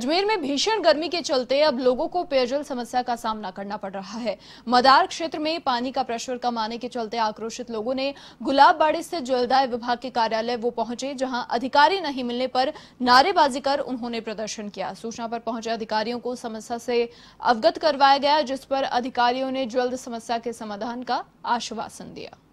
अजमेर में भीषण गर्मी के चलते अब लोगों को पेयजल समस्या का सामना करना पड़ रहा है मदार क्षेत्र में पानी का प्रेशर कम आने के चलते आक्रोशित लोगों ने गुलाबबाड़ी स्थित जलदाय विभाग के कार्यालय वो पहुंचे जहां अधिकारी नहीं मिलने पर नारेबाजी कर उन्होंने प्रदर्शन किया सूचना पर पहुंचे अधिकारियों को समस्या से अवगत करवाया गया जिस पर अधिकारियों ने जल्द समस्या के समाधान का आश्वासन दिया